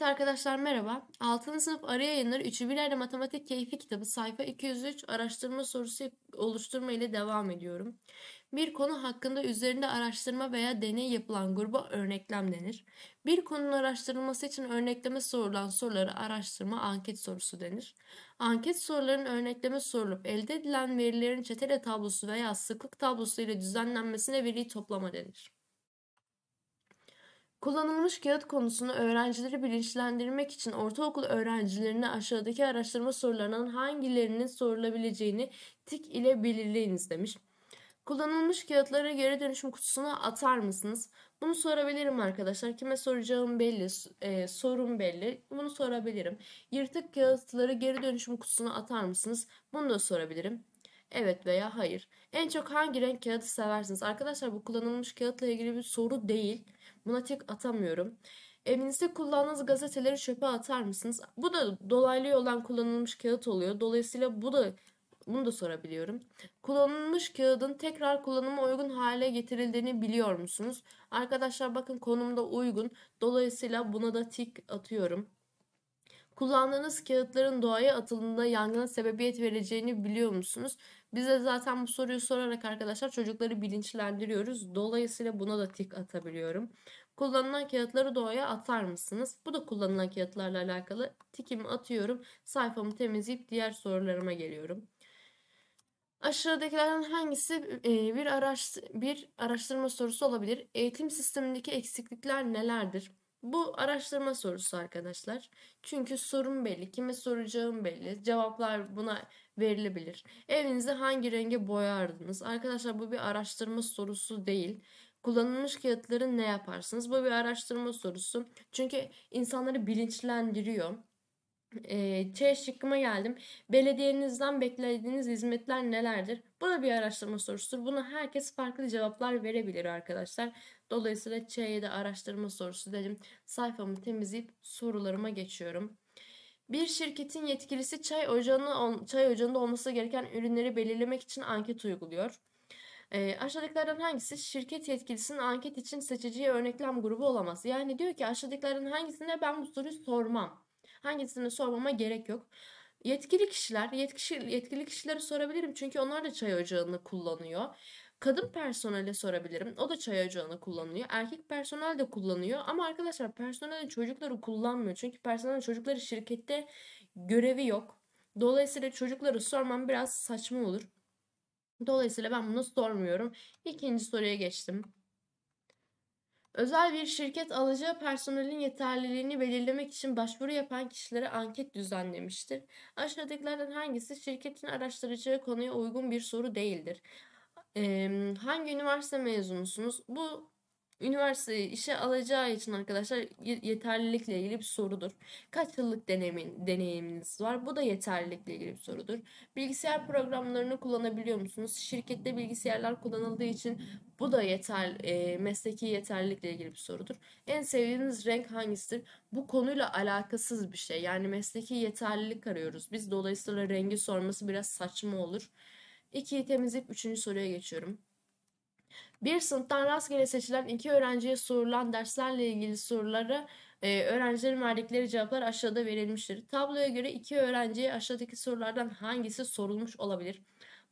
Evet arkadaşlar merhaba. 6. sınıf ara yayınları 3. bilerle matematik keyfi kitabı sayfa 203 araştırma sorusu oluşturma ile devam ediyorum. Bir konu hakkında üzerinde araştırma veya deney yapılan gruba örneklem denir. Bir konunun araştırılması için örnekleme sorulan sorulara araştırma anket sorusu denir. Anket sorularının örnekleme sorulup elde edilen verilerin çetele tablosu veya sıklık tablosu ile düzenlenmesine veri toplama denir. Kullanılmış kağıt konusunu öğrencileri bilinçlendirmek için ortaokul öğrencilerine aşağıdaki araştırma sorularının hangilerinin sorulabileceğini tik ile belirleyiniz demiş. Kullanılmış kağıtları geri dönüşüm kutusuna atar mısınız? Bunu sorabilirim arkadaşlar. Kime soracağım belli, e, sorum belli. Bunu sorabilirim. Yırtık kağıtları geri dönüşüm kutusuna atar mısınız? Bunu da sorabilirim. Evet veya hayır. En çok hangi renk kağıdı seversiniz? Arkadaşlar bu kullanılmış kağıtla ilgili bir soru değil. Buna tek atamıyorum. Evinizde kullandığınız gazeteleri çöpe atar mısınız? Bu da dolaylı yoldan kullanılmış kağıt oluyor. Dolayısıyla bu da bunu da sorabiliyorum. Kullanılmış kağıdın tekrar kullanıma uygun hale getirildiğini biliyor musunuz? Arkadaşlar bakın konumda uygun. Dolayısıyla buna da tik atıyorum. Kullandığınız kağıtların doğaya atıldığında yangına sebebiyet vereceğini biliyor musunuz? Biz de zaten bu soruyu sorarak arkadaşlar çocukları bilinçlendiriyoruz. Dolayısıyla buna da tik atabiliyorum. Kullanılan kağıtları doğaya atar mısınız? Bu da kullanılan kağıtlarla alakalı. Tikimi atıyorum. Sayfamı temizleyip diğer sorularıma geliyorum. Aşağıdakilerden hangisi e, bir, araş, bir araştırma sorusu olabilir? Eğitim sistemindeki eksiklikler nelerdir? Bu araştırma sorusu arkadaşlar. Çünkü sorun belli, kime soracağım belli, cevaplar buna verilebilir. Evinizi hangi renge boyardınız? Arkadaşlar bu bir araştırma sorusu değil. Kullanılmış kağıtları ne yaparsınız? Bu bir araştırma sorusu. Çünkü insanları bilinçlendiriyor. Ee, Ç geldim. Belediyenizden beklediğiniz hizmetler nelerdir? Bu da bir araştırma sorusudur. Buna herkes farklı cevaplar verebilir arkadaşlar. Dolayısıyla Ç'ye de araştırma sorusu dedim. Sayfamı temizleyip sorularıma geçiyorum. Bir şirketin yetkilisi çay ocağını, çay ocağında olması gereken ürünleri belirlemek için anket uyguluyor. E, aşağıdakilerden hangisi şirket yetkilisinin anket için seçiciye örneklem grubu olamaz? Yani diyor ki aşağıdakilerden hangisine ben bu soruyu sormam. Hangisini sormama gerek yok. Yetkili kişiler, yetkişi, yetkili kişileri sorabilirim çünkü onlar da çay ocağını kullanıyor. Kadın personele sorabilirim. O da çay ocağını kullanıyor. Erkek personel de kullanıyor. Ama arkadaşlar personelin çocukları kullanmıyor. Çünkü personelin çocukları şirkette görevi yok. Dolayısıyla çocukları sormam biraz saçma olur. Dolayısıyla ben bunu sormuyorum. İkinci soruya geçtim. Özel bir şirket alacağı personelin yeterliliğini belirlemek için başvuru yapan kişilere anket düzenlemiştir. Aşağıdakilerden hangisi şirketin araştıracağı konuya uygun bir soru değildir? Ee, hangi üniversite mezunusunuz? Bu üniversiteyi işe alacağı için arkadaşlar yeterlilikle ilgili bir sorudur. Kaç yıllık deneyimin, deneyiminiz var? Bu da yeterlilikle ilgili bir sorudur. Bilgisayar programlarını kullanabiliyor musunuz? Şirkette bilgisayarlar kullanıldığı için bu da yeter e, mesleki yeterlilikle ilgili bir sorudur. En sevdiğiniz renk hangisidir? Bu konuyla alakasız bir şey. Yani mesleki yeterlilik arıyoruz. Biz dolayısıyla rengi sorması biraz saçma olur. 2'yi temizleyip üçüncü soruya geçiyorum. Bir sınıftan rastgele seçilen iki öğrenciye sorulan derslerle ilgili soruları e, öğrencilerin verdikleri cevaplar aşağıda verilmiştir. Tabloya göre iki öğrenciye aşağıdaki sorulardan hangisi sorulmuş olabilir?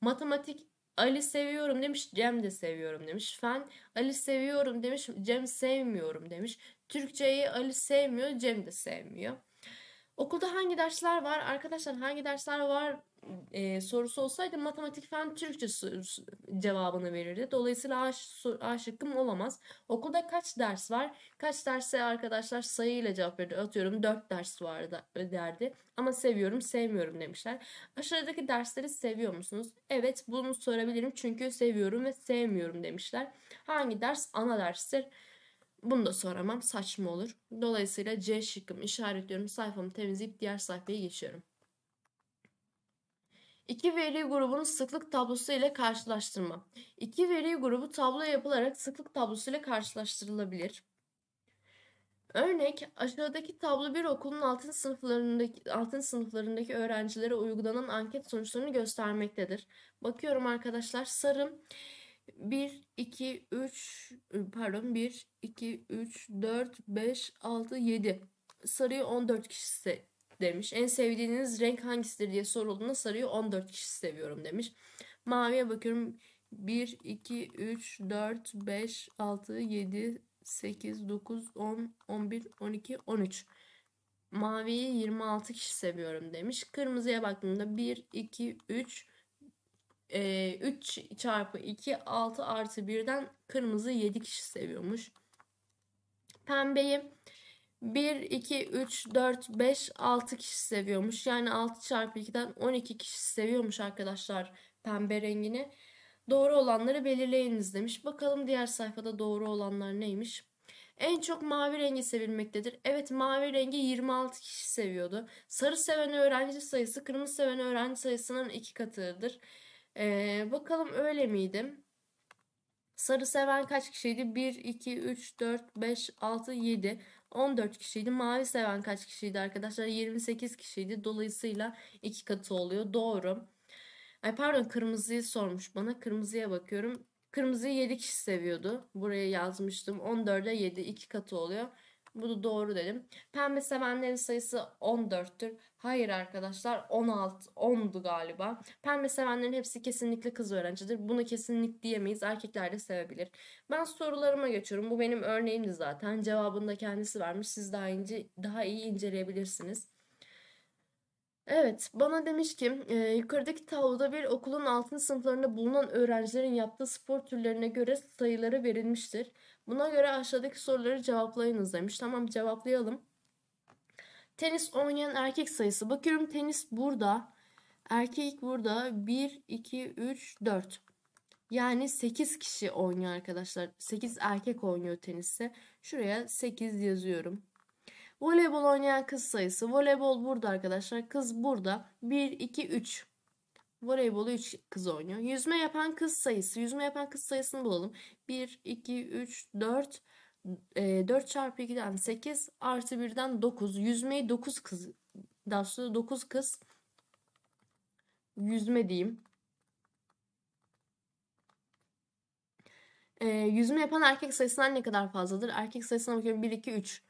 Matematik Ali seviyorum demiş, Cem de seviyorum demiş. Fen Ali seviyorum demiş, Cem sevmiyorum demiş. Türkçeyi Ali sevmiyor, Cem de sevmiyor. Okulda hangi dersler var? Arkadaşlar hangi dersler var e, sorusu olsaydı matematik fen Türkçe cevabını verirdi. Dolayısıyla A, A şıkkım olamaz. Okulda kaç ders var? Kaç derse arkadaşlar sayıyla cevap verdi. Atıyorum 4 ders var e, derdi. Ama seviyorum sevmiyorum demişler. Aşağıdaki dersleri seviyor musunuz? Evet bunu sorabilirim çünkü seviyorum ve sevmiyorum demişler. Hangi ders ana derstir? Bunu da soramam saçma olur. Dolayısıyla C şıkkımı işaretliyorum. Sayfamı temizleyip diğer sayfaya geçiyorum. İki veri grubunun sıklık tablosu ile karşılaştırma. İki veri grubu tablo yapılarak sıklık tablosu ile karşılaştırılabilir. Örnek aşağıdaki tablo bir okulun altın sınıflarındaki altın sınıflarındaki öğrencilere uygulanan anket sonuçlarını göstermektedir. Bakıyorum arkadaşlar sarım 1 2 3 pardon 1 2 3 4 5 6 7 sarıyı 14 kişi demiş. En sevdiğiniz renk hangisidir diye sorulduğunda sarıyı 14 kişi seviyorum demiş. Maviye bakıyorum. 1, 2, 3, 4, 5, 6, 7, 8, 9, 10, 11, 12, 13. Maviyi 26 kişi seviyorum demiş. Kırmızıya baktığımda 1, 2, 3, 3 çarpı 2, 6 artı 1'den kırmızı 7 kişi seviyormuş. Pembeyi 1, 2, 3, 4, 5, 6 kişi seviyormuş. Yani 6 çarpı 2'den 12 kişi seviyormuş arkadaşlar pembe rengini. Doğru olanları belirleyiniz demiş. Bakalım diğer sayfada doğru olanlar neymiş? En çok mavi rengi sevilmektedir. Evet mavi rengi 26 kişi seviyordu. Sarı seven öğrenci sayısı kırmızı seven öğrenci sayısının iki katıdır. Ee, bakalım öyle miydim? Sarı seven kaç kişiydi? 1, 2, 3, 4, 5, 6, 7. 14 kişiydi. Mavi seven kaç kişiydi arkadaşlar? 28 kişiydi. Dolayısıyla iki katı oluyor. Doğru. Ay pardon kırmızıyı sormuş bana. Kırmızıya bakıyorum. Kırmızıyı 7 kişi seviyordu. Buraya yazmıştım. 14'e 7 iki katı oluyor. Bunu doğru dedim. Pembe sevenlerin sayısı 14'tür. Hayır arkadaşlar 16 10'du galiba. Pembe sevenlerin hepsi kesinlikle kız öğrencidir. Bunu kesinlik diyemeyiz. Erkekler de sevebilir. Ben sorularıma geçiyorum. Bu benim örneğimdi zaten. Cevabını da kendisi vermiş. Siz daha ince daha iyi inceleyebilirsiniz. Evet, bana demiş ki e, yukarıdaki tabloda bir okulun altın sınıflarında bulunan öğrencilerin yaptığı spor türlerine göre sayıları verilmiştir. Buna göre aşağıdaki soruları cevaplayınız demiş. Tamam cevaplayalım. Tenis oynayan erkek sayısı. Bakıyorum tenis burada. Erkek burada. 1, 2, 3, 4. Yani 8 kişi oynuyor arkadaşlar. 8 erkek oynuyor tenisse. Şuraya 8 yazıyorum. Voleybol oynayan kız sayısı. Voleybol burada arkadaşlar. Kız burada. 1, 2, 3. Voleybolu 3 kız oynuyor. Yüzme yapan kız sayısı. Yüzme yapan kız sayısını bulalım. 1, 2, 3, 4. 4 çarpı 2'den 8 artı 1'den 9. Yüzmeyi 9 kız. Daha sonra 9 kız. Yüzme diyeyim. E, yüzme yapan erkek sayısından ne kadar fazladır? Erkek sayısına bakıyorum 1, 2, 3.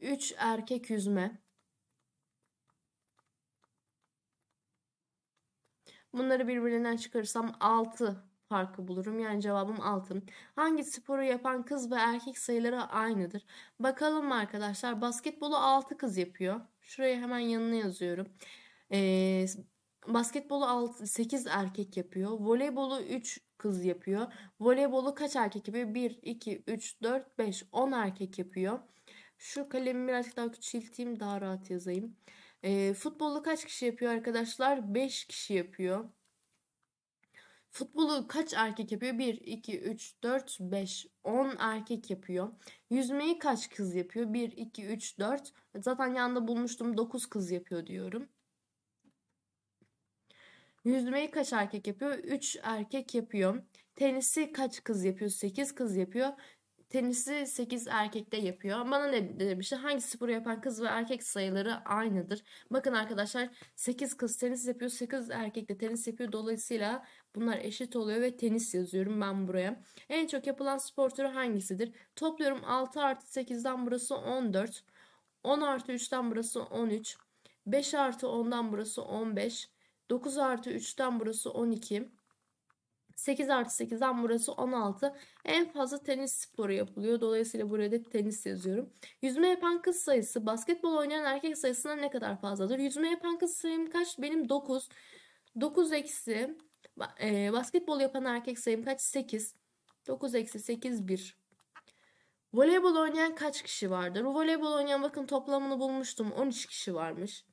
3 erkek yüzme. Bunları birbirinden çıkarırsam 6 farkı bulurum. Yani cevabım 6. Hangi sporu yapan kız ve erkek sayıları aynıdır? Bakalım arkadaşlar. Basketbolu 6 kız yapıyor. Şuraya hemen yanına yazıyorum. Ee, basketbolu 6, 8 erkek yapıyor. Voleybolu 3 kız yapıyor. Voleybolu kaç erkek yapıyor? 1, 2, 3, 4, 5, 10 erkek yapıyor. Şu kalemimi birazcık daha küçülteyim daha rahat yazayım. E, futbolu kaç kişi yapıyor arkadaşlar? 5 kişi yapıyor. Futbolu kaç erkek yapıyor? 1, 2, 3, 4, 5, 10 erkek yapıyor. Yüzmeyi kaç kız yapıyor? 1, 2, 3, 4. Zaten yanında bulmuştum 9 kız yapıyor diyorum. Yüzmeyi kaç erkek yapıyor? 3 erkek yapıyor. Tenisi kaç kız yapıyor? 8 kız yapıyor tenisi 8 erkekte yapıyor. Bana ne demişti? Hangi sporu yapan kız ve erkek sayıları aynıdır. Bakın arkadaşlar 8 kız tenis yapıyor. 8 erkek de tenis yapıyor. Dolayısıyla bunlar eşit oluyor ve tenis yazıyorum ben buraya. En çok yapılan spor türü hangisidir? Topluyorum 6 artı 8'den burası 14. 10 artı 3'ten burası 13. 5 artı 10'dan burası 15. 9 artı 3'ten burası 12. 8 artı 8'den burası 16. En fazla tenis sporu yapılıyor. Dolayısıyla buraya da tenis yazıyorum. Yüzme yapan kız sayısı basketbol oynayan erkek sayısına ne kadar fazladır? Yüzme yapan kız sayım kaç? Benim 9. 9 eksi e, basketbol yapan erkek sayım kaç? 8. 9 eksi 8 1. Voleybol oynayan kaç kişi vardır? Voleybol oynayan bakın toplamını bulmuştum. 13 kişi varmış.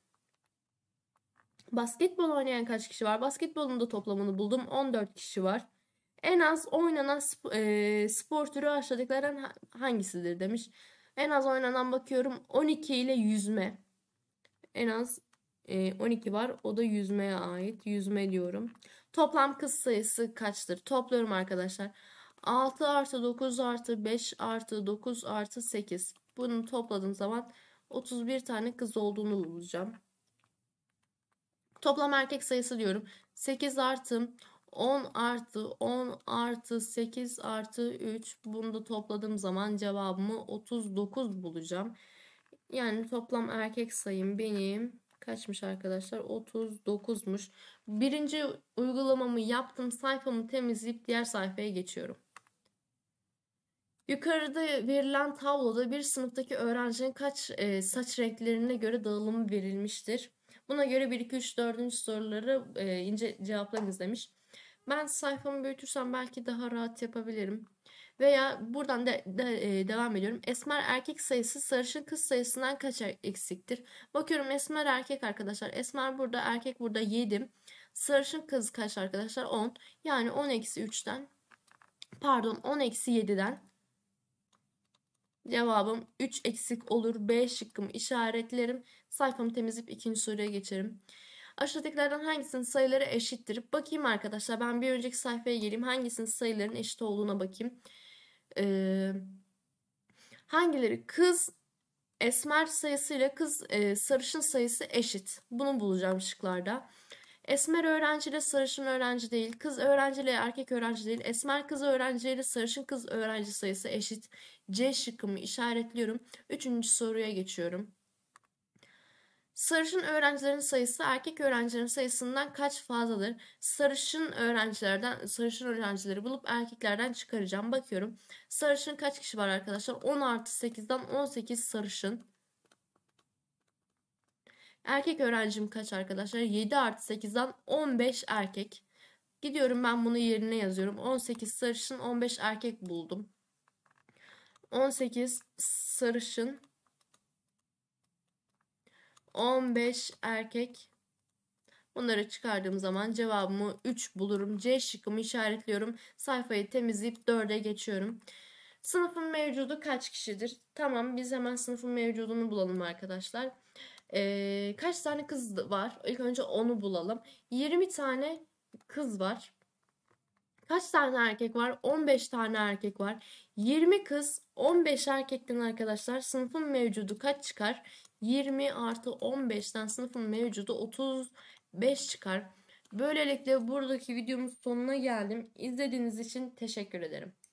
Basketbol oynayan kaç kişi var? Basketbolun da toplamını buldum. 14 kişi var. En az oynanan spor, e, spor türü aşağıdakilerden hangisidir demiş. En az oynanan bakıyorum 12 ile yüzme. En az e, 12 var. O da yüzmeye ait. Yüzme diyorum. Toplam kız sayısı kaçtır? Topluyorum arkadaşlar. 6 artı 9 artı 5 artı 9 artı 8. Bunu topladığım zaman 31 tane kız olduğunu bulacağım. Toplam erkek sayısı diyorum. 8 artı 10 artı 10 artı 8 artı 3 bunu da topladığım zaman cevabımı 39 bulacağım. Yani toplam erkek sayım benim kaçmış arkadaşlar 39'muş. Birinci uygulamamı yaptım sayfamı temizleyip diğer sayfaya geçiyorum. Yukarıda verilen tabloda bir sınıftaki öğrencinin kaç e, saç renklerine göre dağılımı verilmiştir. Buna göre 1, 2, 3, 4. soruları e, ince cevaplarınız demiş. Ben sayfamı büyütürsem belki daha rahat yapabilirim. Veya buradan de, de, e, devam ediyorum. Esmer erkek sayısı sarışın kız sayısından kaç er-, eksiktir? Bakıyorum esmer erkek arkadaşlar. Esmer burada erkek burada 7. Sarışın kız kaç arkadaşlar? 10. Yani 10 eksi 3'ten pardon 10 eksi 7'den Cevabım 3 eksik olur. B şıkkımı işaretlerim. Sayfamı temizleyip ikinci soruya geçerim. Aşağıdakilerden hangisinin sayıları eşittir? Bakayım arkadaşlar ben bir önceki sayfaya geleyim. Hangisinin sayıların eşit olduğuna bakayım. Ee, hangileri kız esmer sayısıyla kız e, sarışın sayısı eşit. Bunu bulacağım şıklarda. Esmer öğrenciyle sarışın öğrenci değil, kız öğrenciyle erkek öğrenci değil, esmer kız öğrenciyle sarışın kız öğrenci sayısı eşit. C şıkkımı işaretliyorum. Üçüncü soruya geçiyorum. Sarışın öğrencilerin sayısı erkek öğrencilerin sayısından kaç fazladır? Sarışın öğrencilerden, sarışın öğrencileri bulup erkeklerden çıkaracağım. Bakıyorum. Sarışın kaç kişi var arkadaşlar? 10 artı 8'den 18 sarışın. Erkek öğrencim kaç arkadaşlar? 7 artı 8'den 15 erkek. Gidiyorum ben bunu yerine yazıyorum. 18 sarışın 15 erkek buldum. 18 sarışın 15 erkek. Bunları çıkardığım zaman cevabımı 3 bulurum. C şıkkımı işaretliyorum. Sayfayı temizleyip 4'e geçiyorum. Sınıfın mevcudu kaç kişidir? Tamam biz hemen sınıfın mevcudunu bulalım arkadaşlar. Ee, kaç tane kız var? İlk önce onu bulalım. 20 tane kız var. Kaç tane erkek var? 15 tane erkek var. 20 kız 15 erkekten arkadaşlar sınıfın mevcudu kaç çıkar? 20 artı 15'ten sınıfın mevcudu 35 çıkar. Böylelikle buradaki videomuz sonuna geldim. İzlediğiniz için teşekkür ederim.